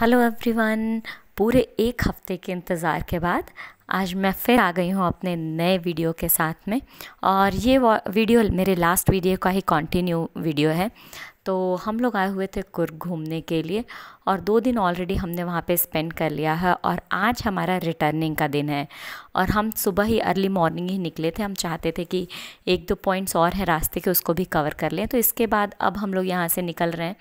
hello everyone पूरे एक हफ्ते के इंतज़ार के बाद आज मैं फिर आ गई हूँ अपने नए वीडियो के साथ में और ये वीडियो मेरे लास्ट वीडियो का ही कंटिन्यू वीडियो है तो हम लोग आए हुए थे कुर्ग घूमने के लिए और दो दिन ऑलरेडी हमने वहाँ पे स्पेंड कर लिया है और आज हमारा रिटर्निंग का दिन है और हम सुबह ही अर्ली मॉर्निंग ही निकले थे हम चाहते थे कि एक दो पॉइंट्स और हैं रास्ते के उसको भी कवर कर लें तो इसके बाद अब हम लोग यहाँ से निकल रहे हैं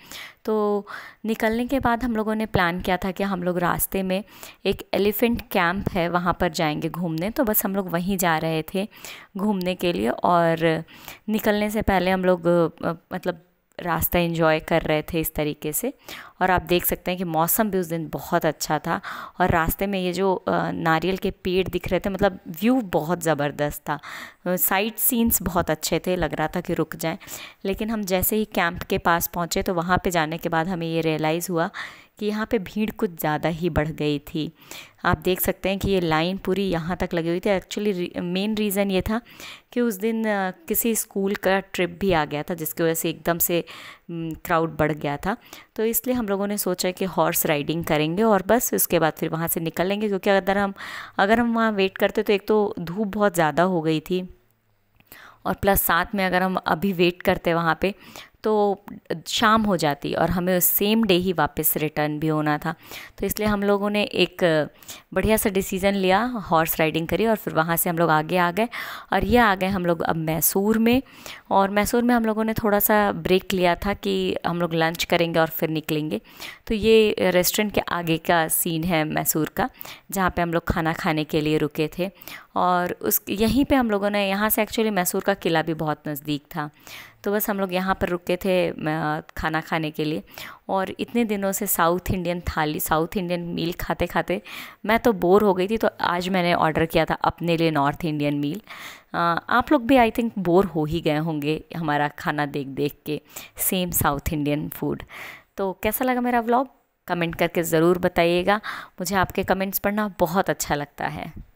तो निकलने के बाद हम लोगों ने प्लान किया था कि हम लोग रास्ते में एक एलिफेंट कैंप है वहाँ पर जाएंगे घूमने तो बस हम लोग वहीं जा रहे थे घूमने के लिए और निकलने से पहले हम लोग मतलब रास्ता इन्जॉय कर रहे थे इस तरीके से और आप देख सकते हैं कि मौसम भी उस दिन बहुत अच्छा था और रास्ते में ये जो नारियल के पेड़ दिख रहे थे मतलब व्यू बहुत ज़बरदस्त था साइट सीन्स बहुत अच्छे थे लग रहा था कि रुक जाएं लेकिन हम जैसे ही कैंप के पास पहुँचे तो वहाँ पे जाने के बाद हमें ये रियलाइज़ हुआ कि यहाँ पे भीड़ कुछ ज़्यादा ही बढ़ गई थी आप देख सकते हैं कि ये लाइन पूरी यहाँ तक लगी हुई थी एक्चुअली मेन रीज़न ये था कि उस दिन किसी स्कूल का ट्रिप भी आ गया था जिसकी वजह से एकदम से क्राउड बढ़ गया था तो इसलिए हम लोगों ने सोचा कि हॉर्स राइडिंग करेंगे और बस उसके बाद फिर वहाँ से निकल लेंगे क्योंकि अगर हम अगर हम वहाँ वेट करते तो एक तो धूप बहुत ज़्यादा हो गई थी और प्लस साथ में अगर हम अभी वेट करते वहाँ पे तो शाम हो जाती और हमें उस सेम डे ही वापस रिटर्न भी होना था तो इसलिए हम लोगों ने एक बढ़िया सा डिसीज़न लिया हॉर्स राइडिंग करी और फिर वहाँ से हम लोग आगे आ गए और ये आ गए हम लोग अब मैसूर में और मैसूर में हम लोगों ने थोड़ा सा ब्रेक लिया था कि हम लोग लंच करेंगे और फिर निकलेंगे तो ये रेस्टोरेंट के आगे का सीन है मैसूर का जहाँ पर हम लोग खाना खाने के लिए रुके थे और उस यहीं पर हम लोगों ने यहाँ से एक्चुअली मैसूर का किला भी बहुत नज़दीक था तो बस हम लोग यहाँ पर रुके थे खाना खाने के लिए और इतने दिनों से South Indian thali South Indian meal खाते खाते मैं तो बोर हो गई थी तो आज मैंने ऑर्डर किया था अपने लिए नॉर्थ इंडियन मील आप लोग भी आई थिंक बोर हो ही गए होंगे हमारा खाना देख देख के सेम साउथ इंडियन फूड तो कैसा लगा मेरा व्लॉग कमेंट करके ज़रूर बताइएगा मुझे आपके कमेंट्स पढ़ना बहुत अच्छा लगता है